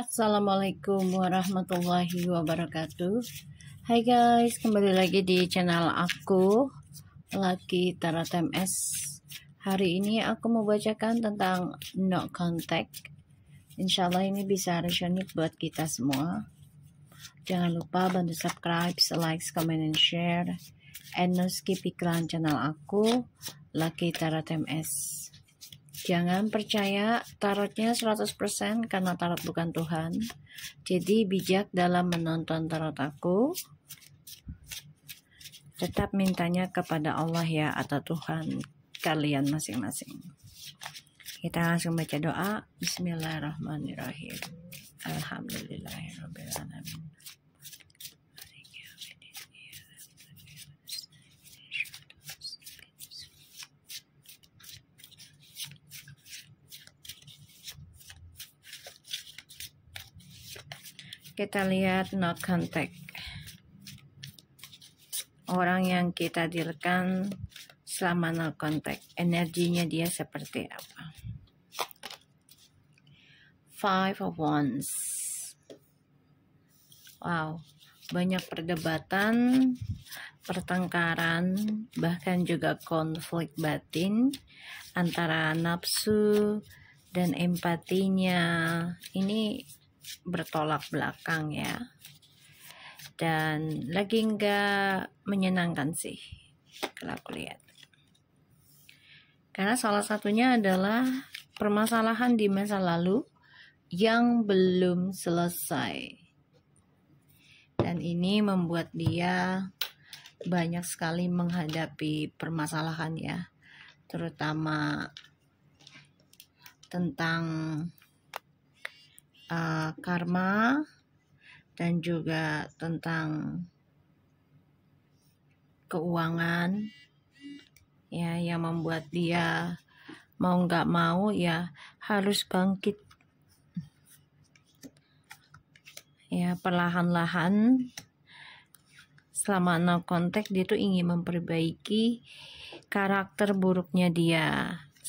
Assalamualaikum warahmatullahi wabarakatuh Hai guys, kembali lagi di channel aku Lagi Tarot MS Hari ini aku mau bacakan tentang no contact Insya Allah ini bisa resonik buat kita semua Jangan lupa bantu subscribe, like, comment, and share And no skip iklan channel aku Laki Tarot MS Jangan percaya tarotnya 100% karena tarot bukan Tuhan. Jadi bijak dalam menonton tarot aku. Tetap mintanya kepada Allah ya atau Tuhan kalian masing-masing. Kita langsung baca doa. Bismillahirrahmanirrahim. Alhamdulillahirrahmanirrahim. kita lihat not contact orang yang kita dealkan selama no contact energinya dia seperti apa five of wands wow banyak perdebatan pertengkaran bahkan juga konflik batin antara nafsu dan empatinya ini bertolak belakang ya dan lagi enggak menyenangkan sih kalau aku lihat karena salah satunya adalah permasalahan di masa lalu yang belum selesai dan ini membuat dia banyak sekali menghadapi permasalahan ya terutama tentang uh, karma dan juga tentang keuangan ya yang membuat dia mau nggak mau ya harus bangkit ya perlahan-lahan selama no kontak dia tuh ingin memperbaiki karakter buruknya dia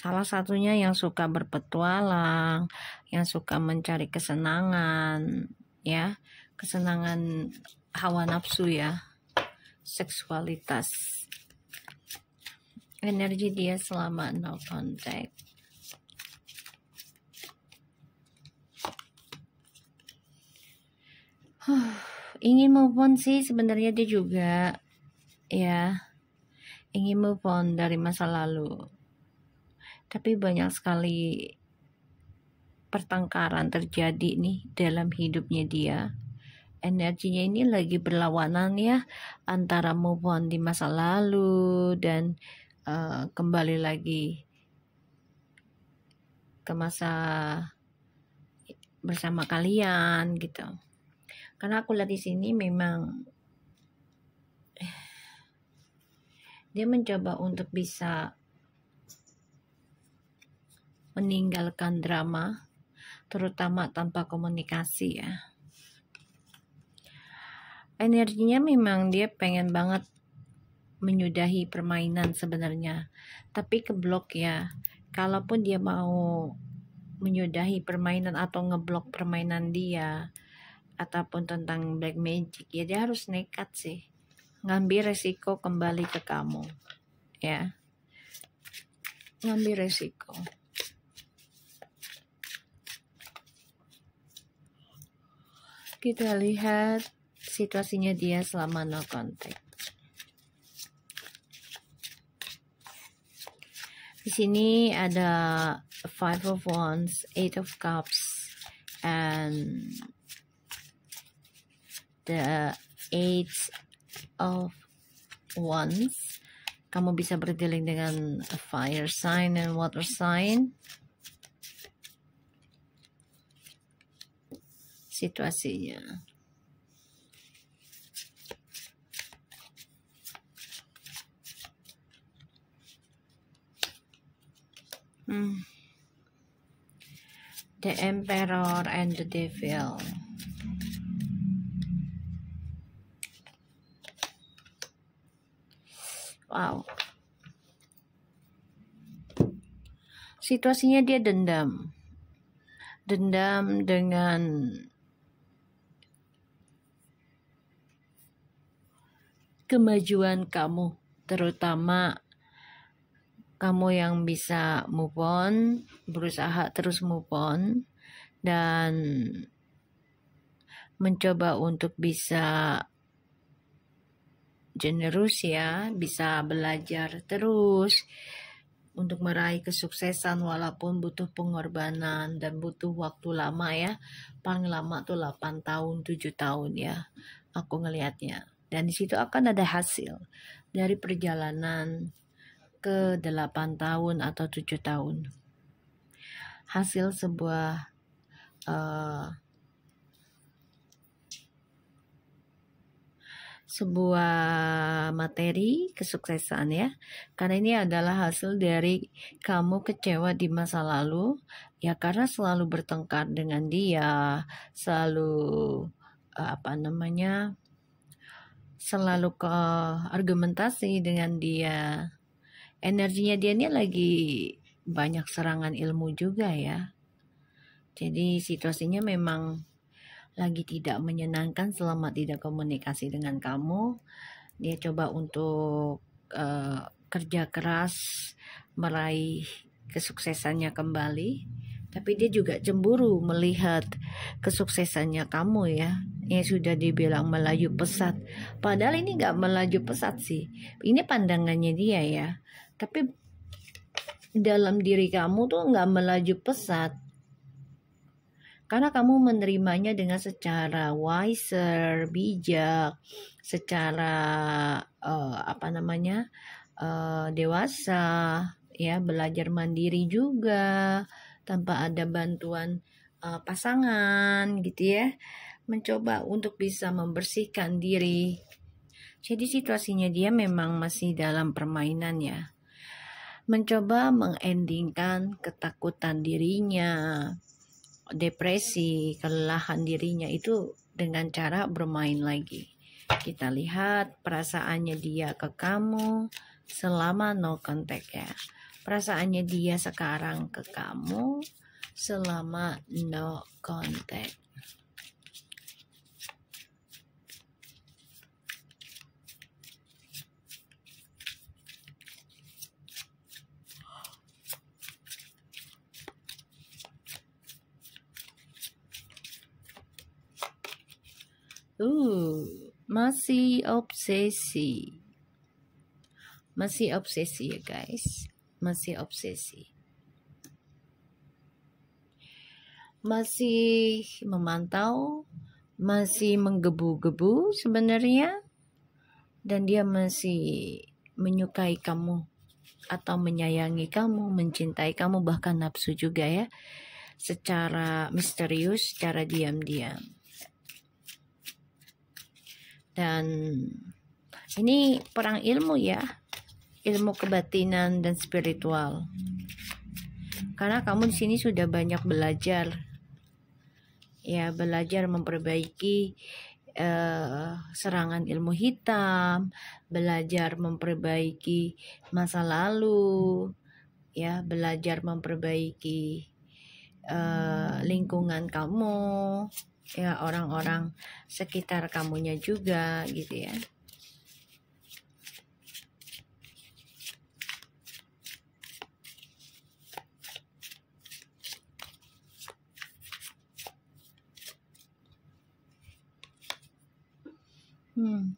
Salah satunya yang suka berpetualang, yang suka mencari kesenangan, ya, kesenangan hawa nafsu ya, seksualitas. Energi dia selama no contact. ingin move on sih sebenarnya dia juga ya ingin move on dari masa lalu tapi banyak sekali pertengkaran terjadi nih dalam hidupnya dia energinya ini lagi berlawanan ya antara move on di masa lalu dan uh, kembali lagi ke masa bersama kalian gitu. Karena aku lihat di sini memang dia mencoba untuk bisa meninggalkan drama, terutama tanpa komunikasi ya. Energinya memang dia pengen banget menyudahi permainan sebenarnya, tapi keblok ya. Kalaupun dia mau menyudahi permainan atau ngeblok permainan dia ataupun tentang black magic ya dia harus nekat sih ngambil resiko kembali ke kamu ya ngambil resiko kita lihat situasinya dia selama no contact. Di sini ada Five of Wands, Eight of Cups, and the Eight of Wands. Kamu bisa berdealing dengan fire sign and water sign. situasinya. Hmm. The Emperor and the Devil. Wow. Situasinya dia dendam. Dendam dengan kemajuan kamu, terutama kamu yang bisa move on, berusaha terus move on, dan mencoba untuk bisa generous ya, bisa belajar terus untuk meraih kesuksesan walaupun butuh pengorbanan dan butuh waktu lama ya. Paling lama tuh 8 tahun, 7 tahun ya. Aku ngelihatnya. Dan di situ akan ada hasil dari perjalanan ke 8 tahun atau 7 tahun. Hasil sebuah uh, sebuah materi kesuksesan ya. Karena ini adalah hasil dari kamu kecewa di masa lalu ya karena selalu bertengkar dengan dia, selalu eh, apa namanya? selalu ke argumentasi dengan dia energinya dia ini lagi banyak serangan ilmu juga ya jadi situasinya memang lagi tidak menyenangkan selama tidak komunikasi dengan kamu dia coba untuk uh, kerja keras meraih kesuksesannya kembali tapi dia juga cemburu melihat kesuksesannya kamu ya yang sudah dibilang melaju pesat padahal ini nggak melaju pesat sih ini pandangannya dia ya tapi dalam diri kamu tuh nggak melaju pesat karena kamu menerimanya dengan secara wiser bijak secara uh, apa namanya uh, dewasa ya belajar mandiri juga tanpa ada bantuan uh, pasangan gitu ya mencoba untuk bisa membersihkan diri jadi situasinya dia memang masih dalam permainan ya mencoba mengendingkan ketakutan dirinya depresi kelelahan dirinya itu dengan cara bermain lagi kita lihat perasaannya dia ke kamu selama no contact ya perasaannya dia sekarang ke kamu selama no contact. Uh, masih obsesi. Masih obsesi ya guys masih obsesi. Masih memantau, masih menggebu-gebu sebenarnya dan dia masih menyukai kamu atau menyayangi kamu, mencintai kamu bahkan nafsu juga ya. Secara misterius, secara diam-diam. Dan ini perang ilmu ya ilmu kebatinan dan spiritual. Karena kamu di sini sudah banyak belajar, ya belajar memperbaiki eh, serangan ilmu hitam, belajar memperbaiki masa lalu, ya belajar memperbaiki eh, lingkungan kamu, ya orang-orang sekitar kamunya juga gitu ya. Hmm.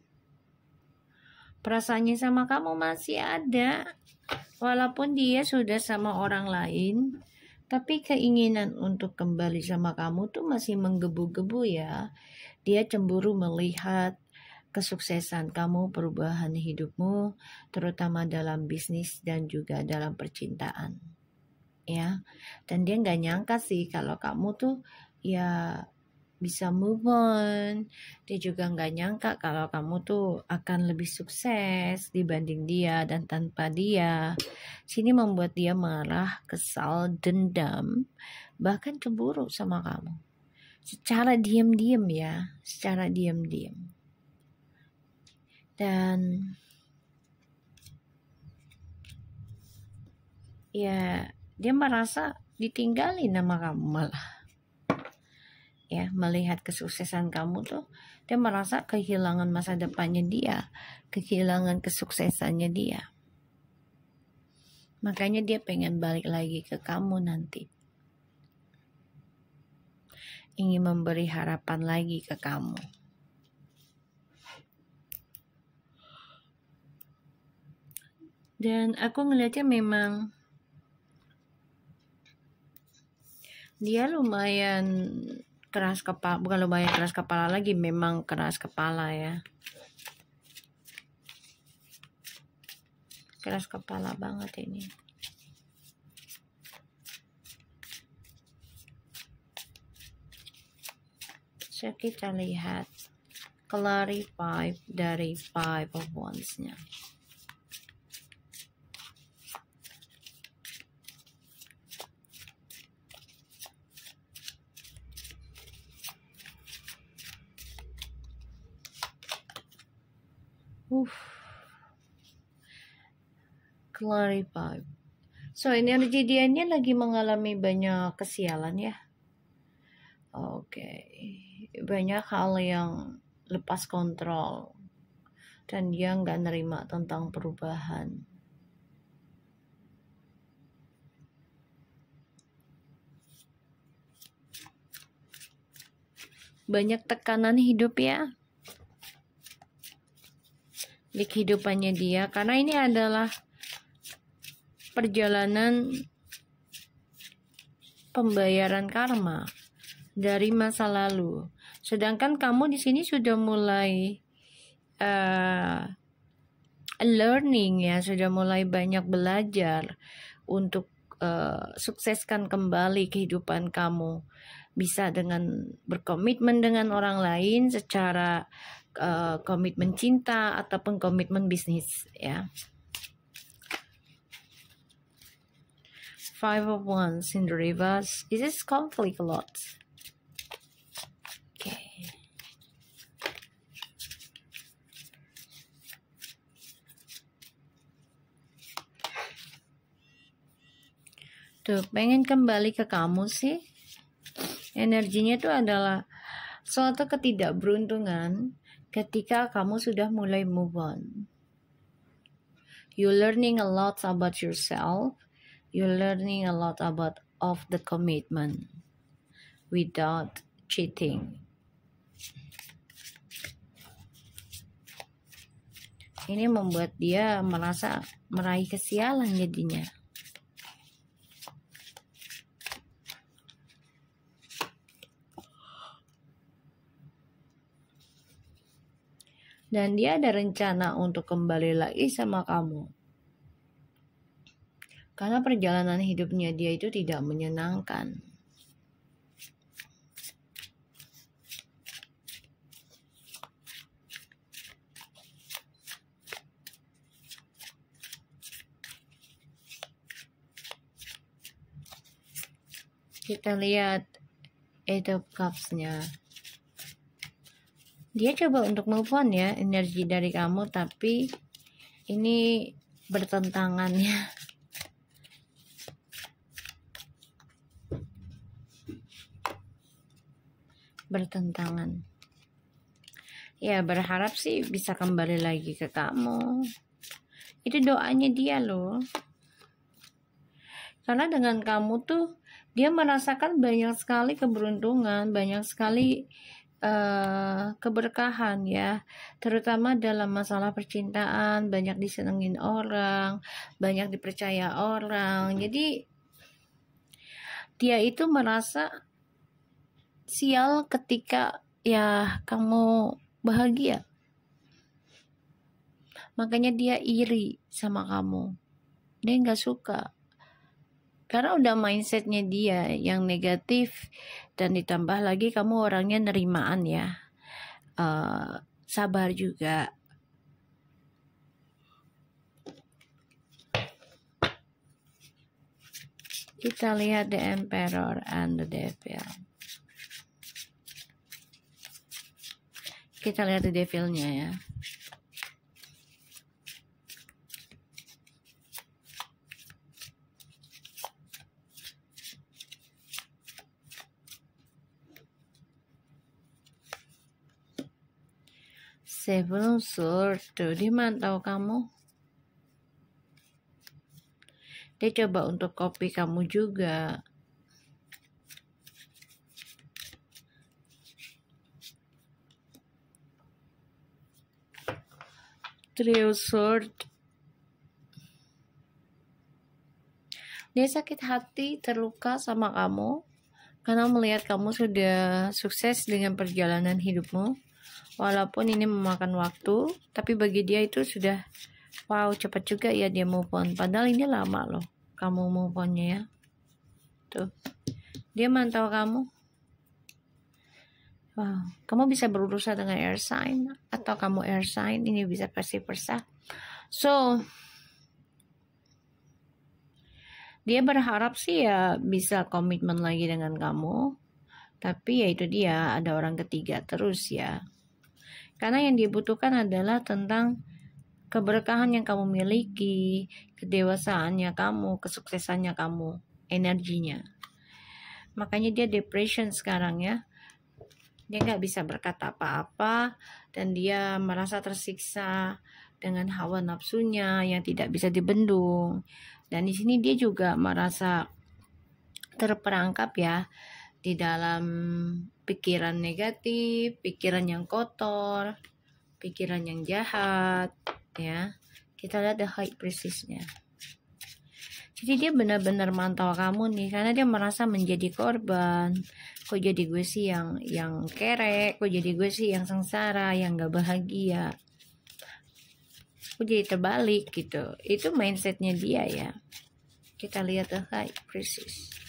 Perasaannya sama kamu masih ada. Walaupun dia sudah sama orang lain, tapi keinginan untuk kembali sama kamu tuh masih menggebu-gebu ya. Dia cemburu melihat kesuksesan kamu, perubahan hidupmu, terutama dalam bisnis dan juga dalam percintaan. Ya, dan dia nggak nyangka sih kalau kamu tuh ya bisa move on. Dia juga nggak nyangka kalau kamu tuh akan lebih sukses dibanding dia dan tanpa dia. Sini membuat dia marah, kesal, dendam, bahkan cemburu sama kamu. Secara diam-diam ya, secara diam-diam. Dan ya dia merasa ditinggalin nama kamu malah ya melihat kesuksesan kamu tuh dia merasa kehilangan masa depannya dia kehilangan kesuksesannya dia makanya dia pengen balik lagi ke kamu nanti ingin memberi harapan lagi ke kamu dan aku ngelihatnya memang dia lumayan keras kepala bukan lumayan keras kepala lagi memang keras kepala ya keras kepala banget ini so kita lihat clarify dari five of wands nya Uff, clarify. So, energi dia ini lagi mengalami banyak kesialan ya. Oke. Okay. Banyak hal yang lepas kontrol. Dan dia nggak nerima tentang perubahan. banyak tekanan hidup ya di kehidupannya dia karena ini adalah perjalanan pembayaran karma dari masa lalu. Sedangkan kamu di sini sudah mulai uh, learning ya, sudah mulai banyak belajar untuk Uh, sukseskan kembali kehidupan kamu bisa dengan berkomitmen dengan orang lain secara uh, komitmen cinta ataupun komitmen bisnis ya. Five of Wands in the reverse. Is this conflict a lot? Tuh, pengen kembali ke kamu sih. Energinya itu adalah suatu ketidakberuntungan ketika kamu sudah mulai move on. you learning a lot about yourself. you learning a lot about of the commitment without cheating. Ini membuat dia merasa meraih kesialan jadinya. dan dia ada rencana untuk kembali lagi sama kamu. Karena perjalanan hidupnya dia itu tidak menyenangkan. Kita lihat itu Cups-nya dia coba untuk move on ya energi dari kamu tapi ini bertentangannya bertentangan ya berharap sih bisa kembali lagi ke kamu itu doanya dia loh karena dengan kamu tuh dia merasakan banyak sekali keberuntungan banyak sekali Eh, keberkahan ya, terutama dalam masalah percintaan, banyak disenengin orang, banyak dipercaya orang. Jadi dia itu merasa sial ketika ya kamu bahagia. Makanya dia iri sama kamu. Dia nggak suka karena udah mindsetnya dia yang negatif dan ditambah lagi kamu orangnya nerimaan ya uh, sabar juga kita lihat the emperor and the devil kita lihat the devilnya ya Sebelum sur, tuh di mana kamu? Dia coba untuk copy kamu juga. Trio sword. Dia sakit hati, terluka sama kamu karena melihat kamu sudah sukses dengan perjalanan hidupmu walaupun ini memakan waktu tapi bagi dia itu sudah wow cepat juga ya dia move on padahal ini lama loh kamu move onnya ya tuh dia mantau kamu wow kamu bisa berurusan dengan air sign atau kamu air sign ini bisa pasti persah so dia berharap sih ya bisa komitmen lagi dengan kamu tapi ya itu dia ada orang ketiga terus ya karena yang dibutuhkan adalah tentang keberkahan yang kamu miliki, kedewasaannya kamu, kesuksesannya kamu, energinya. Makanya dia depression sekarang ya. Dia nggak bisa berkata apa-apa dan dia merasa tersiksa dengan hawa nafsunya yang tidak bisa dibendung. Dan di sini dia juga merasa terperangkap ya di dalam pikiran negatif, pikiran yang kotor, pikiran yang jahat, ya. Kita lihat the high priestessnya. Jadi dia benar-benar mantau kamu nih karena dia merasa menjadi korban. Kok jadi gue sih yang yang kerek, kok jadi gue sih yang sengsara, yang gak bahagia. Kok jadi terbalik gitu. Itu mindsetnya dia ya. Kita lihat the high priestess.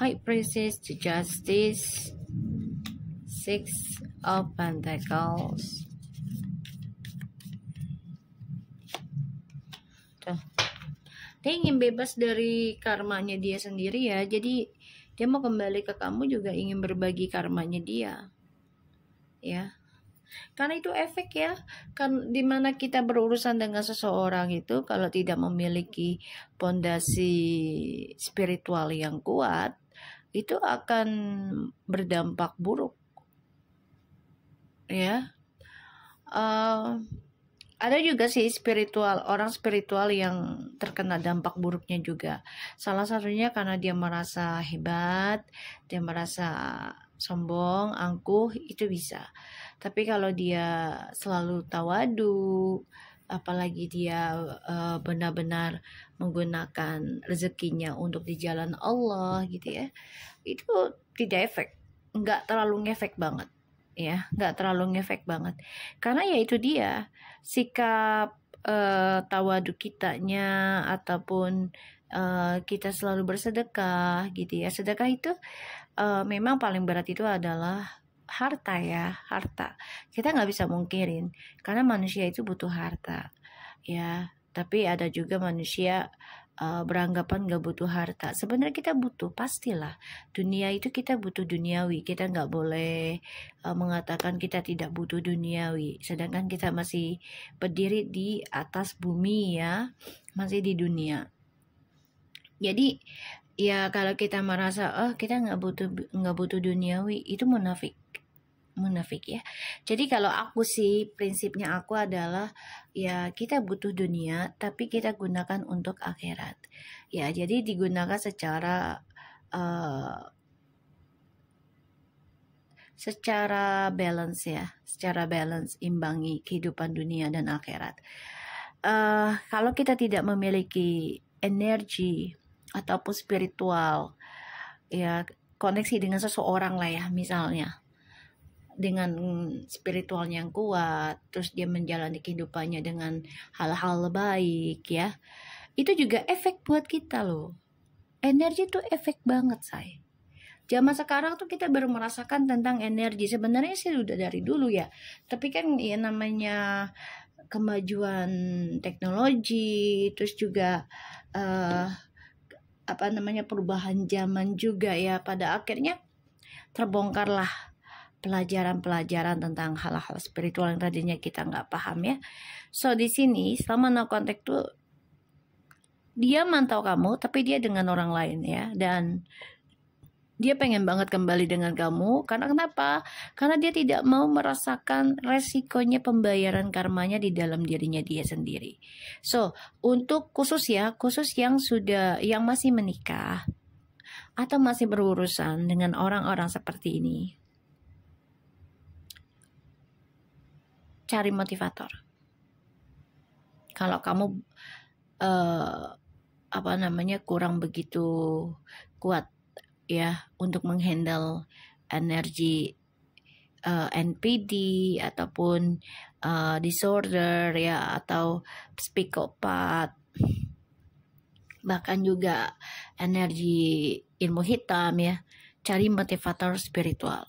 high Priestess to justice, six of pentacles. Tuh. Dia ingin bebas dari karmanya dia sendiri ya. Jadi dia mau kembali ke kamu juga ingin berbagi karmanya dia. Ya. Karena itu efek ya, kan dimana kita berurusan dengan seseorang itu kalau tidak memiliki pondasi spiritual yang kuat, itu akan berdampak buruk ya uh, ada juga sih spiritual orang spiritual yang terkena dampak buruknya juga salah satunya karena dia merasa hebat dia merasa sombong angkuh itu bisa tapi kalau dia selalu tawadu apalagi dia benar eh, benar-benar menggunakan rezekinya untuk di jalan Allah gitu ya itu tidak efek nggak terlalu ngefek banget ya nggak terlalu ngefek banget karena ya itu dia sikap uh, tawadu kitanya ataupun uh, kita selalu bersedekah gitu ya sedekah itu uh, memang paling berat itu adalah harta ya harta kita nggak bisa mungkirin karena manusia itu butuh harta ya tapi ada juga manusia uh, beranggapan nggak butuh harta sebenarnya kita butuh pastilah dunia itu kita butuh duniawi kita nggak boleh uh, mengatakan kita tidak butuh duniawi sedangkan kita masih berdiri di atas bumi ya masih di dunia jadi ya kalau kita merasa oh kita nggak butuh nggak butuh duniawi itu munafik munafik ya. Jadi kalau aku sih prinsipnya aku adalah ya kita butuh dunia tapi kita gunakan untuk akhirat. Ya, jadi digunakan secara uh, secara balance ya, secara balance imbangi kehidupan dunia dan akhirat. Uh, kalau kita tidak memiliki energi ataupun spiritual ya koneksi dengan seseorang lah ya misalnya dengan spiritualnya yang kuat, terus dia menjalani kehidupannya dengan hal-hal baik ya. Itu juga efek buat kita loh. Energi itu efek banget, saya. Jaman sekarang tuh kita baru merasakan tentang energi. Sebenarnya sih udah dari dulu ya. Tapi kan ya namanya kemajuan teknologi, terus juga uh, apa namanya perubahan zaman juga ya. Pada akhirnya terbongkarlah pelajaran-pelajaran tentang hal-hal spiritual yang tadinya kita nggak paham ya. So di sini selama no contact tuh dia mantau kamu tapi dia dengan orang lain ya dan dia pengen banget kembali dengan kamu karena kenapa? Karena dia tidak mau merasakan resikonya pembayaran karmanya di dalam dirinya dia sendiri. So, untuk khusus ya, khusus yang sudah yang masih menikah atau masih berurusan dengan orang-orang seperti ini, cari motivator. Kalau kamu uh, apa namanya kurang begitu kuat ya untuk menghandle energi uh, eh, NPD ataupun uh, disorder ya atau psikopat bahkan juga energi ilmu hitam ya cari motivator spiritual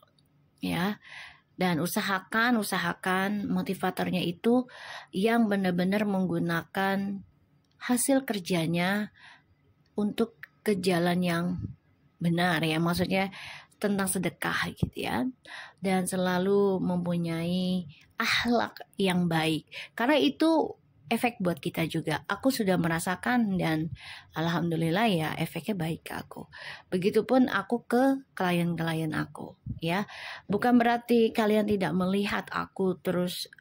ya dan usahakan usahakan motivatornya itu yang benar-benar menggunakan hasil kerjanya untuk ke jalan yang benar ya maksudnya tentang sedekah gitu ya dan selalu mempunyai akhlak yang baik karena itu efek buat kita juga. Aku sudah merasakan dan alhamdulillah ya efeknya baik ke aku. Begitupun aku ke klien-klien aku ya. Bukan berarti kalian tidak melihat aku terus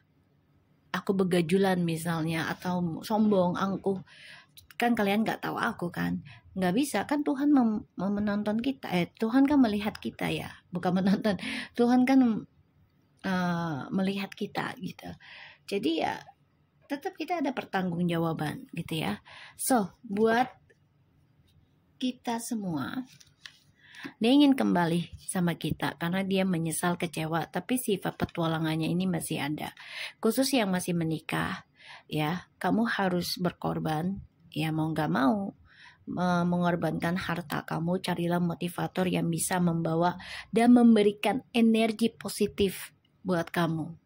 aku begajulan misalnya atau sombong, angkuh. Kan kalian nggak tahu aku kan. Nggak bisa kan Tuhan mem menonton kita. Eh Tuhan kan melihat kita ya. Bukan menonton. Tuhan kan uh, melihat kita gitu. Jadi ya tetap kita ada pertanggungjawaban gitu ya. So, buat kita semua dia ingin kembali sama kita karena dia menyesal kecewa tapi sifat petualangannya ini masih ada. Khusus yang masih menikah ya, kamu harus berkorban ya mau nggak mau mengorbankan harta kamu, carilah motivator yang bisa membawa dan memberikan energi positif buat kamu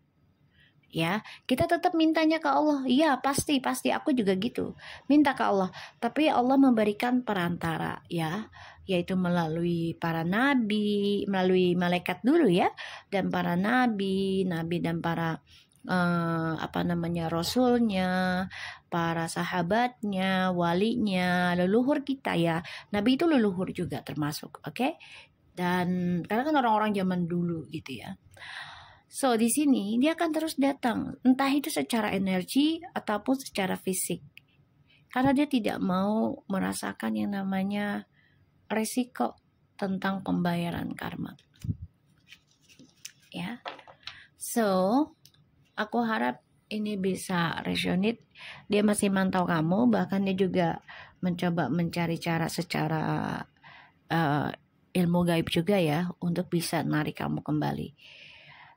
ya kita tetap mintanya ke Allah ya pasti pasti aku juga gitu minta ke Allah tapi Allah memberikan perantara ya yaitu melalui para nabi melalui malaikat dulu ya dan para nabi nabi dan para eh, apa namanya rasulnya para sahabatnya walinya leluhur kita ya nabi itu leluhur juga termasuk oke okay? dan karena kan orang-orang zaman dulu gitu ya So, di sini dia akan terus datang, entah itu secara energi ataupun secara fisik. Karena dia tidak mau merasakan yang namanya resiko tentang pembayaran karma. Ya. So, aku harap ini bisa resonate. Dia masih mantau kamu, bahkan dia juga mencoba mencari cara secara uh, ilmu gaib juga ya untuk bisa narik kamu kembali.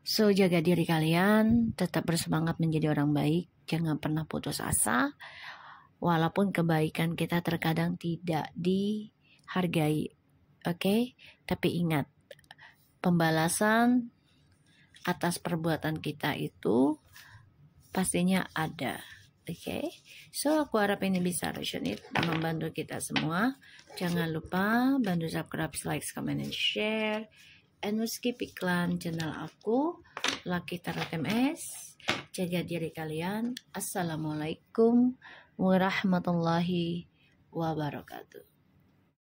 So jaga diri kalian, tetap bersemangat menjadi orang baik, jangan pernah putus asa. Walaupun kebaikan kita terkadang tidak dihargai, oke? Okay? Tapi ingat, pembalasan atas perbuatan kita itu pastinya ada. Oke, okay? so aku harap ini bisa resonate membantu kita semua. Jangan lupa bantu subscribe, like, comment, and share and skip iklan channel aku Lucky Tarot MS jaga diri kalian Assalamualaikum warahmatullahi wabarakatuh